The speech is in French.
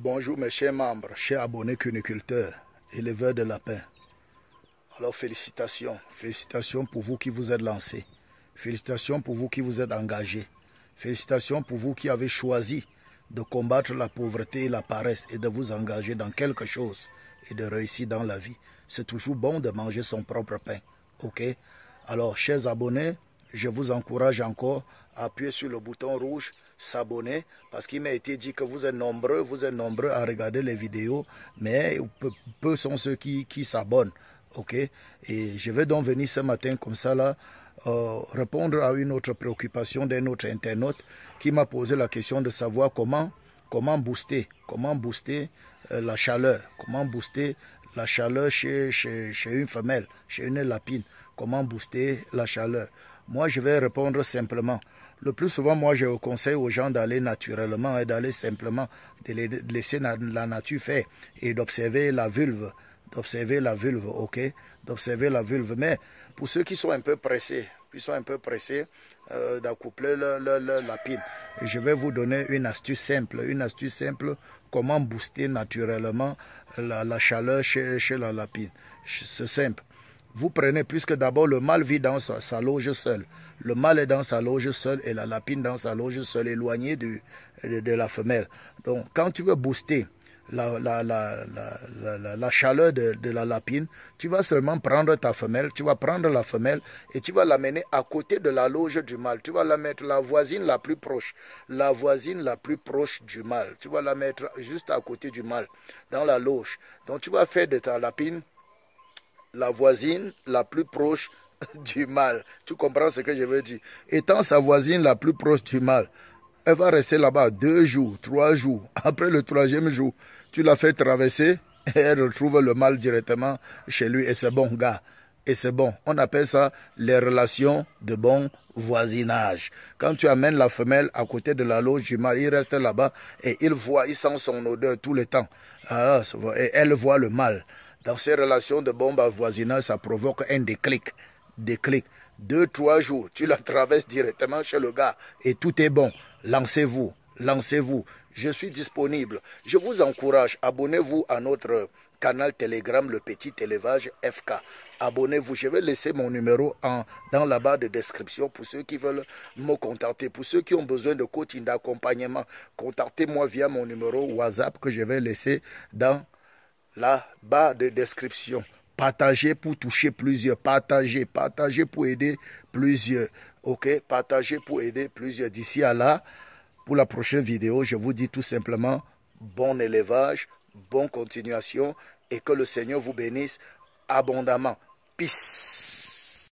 Bonjour mes chers membres, chers abonnés cuniculteurs, éleveurs de lapins. Alors félicitations, félicitations pour vous qui vous êtes lancés, félicitations pour vous qui vous êtes engagés, félicitations pour vous qui avez choisi de combattre la pauvreté et la paresse et de vous engager dans quelque chose et de réussir dans la vie. C'est toujours bon de manger son propre pain, ok Alors chers abonnés, je vous encourage encore à appuyer sur le bouton rouge s'abonner parce qu'il m'a été dit que vous êtes nombreux, vous êtes nombreux à regarder les vidéos, mais peu, sont ceux qui, qui s'abonnent. Ok Et je vais donc venir ce matin comme ça là. Euh, répondre à une autre préoccupation d'un autre internaute qui m'a posé la question de savoir comment, comment booster, comment booster euh, la chaleur, comment booster la chaleur chez, chez une femelle, chez une lapine, comment booster la chaleur. Moi, je vais répondre simplement. Le plus souvent, moi, je conseille aux gens d'aller naturellement et d'aller simplement, de laisser la nature faire et d'observer la vulve, d'observer la vulve, ok D'observer la vulve. Mais pour ceux qui sont un peu pressés, qui sont un peu pressés euh, d'accoupler le, le, je vais vous donner une astuce simple, une astuce simple, comment booster naturellement la, chaleur chez, chez la lapine. C'est simple vous prenez, puisque d'abord le mâle vit dans sa, loge seule. Le mâle est dans sa loge seule et la lapine dans sa loge seule, éloignée de, de, la femelle. Donc quand tu veux booster la, chaleur de, la lapine, tu vas seulement prendre ta femelle, tu vas prendre la femelle et tu vas l'amener à côté de la loge du mâle. Tu vas la mettre la voisine la plus proche, la voisine la plus proche du mâle. Tu vas la mettre juste à côté du mâle, dans la loge. Donc tu vas faire de ta lapine la voisine la plus proche du mal. Tu comprends ce que je veux dire Étant sa voisine la plus proche du mal, elle va rester là-bas deux jours, trois jours. Après le troisième jour, tu la fais traverser et elle retrouve le mal directement chez lui. Et c'est bon, gars. Et c'est bon. On appelle ça les relations de bon voisinage. Quand tu amènes la femelle à côté de la loge du mal, il reste là-bas et il voit, il sent son odeur tout le temps. Ah, et elle voit le mal. Dans ces relations de bombe à voisinage, ça provoque un déclic. Déclic. Deux, trois jours, tu la traverses directement chez le gars et tout est bon. Lancez-vous, lancez-vous. Je suis disponible. Je vous encourage, abonnez-vous à notre canal Telegram Le Petit Élevage FK. Abonnez-vous, je vais laisser mon numéro en, dans la barre de description pour ceux qui veulent me contacter. Pour ceux qui ont besoin de coaching, d'accompagnement, contactez-moi via mon numéro WhatsApp que je vais laisser dans la barre de description. Partagez pour toucher plusieurs. Partagez, partagez pour aider plusieurs. OK Partagez pour aider plusieurs. D'ici à là, pour la prochaine vidéo, je vous dis tout simplement bon élevage, bonne continuation et que le Seigneur vous bénisse abondamment. Peace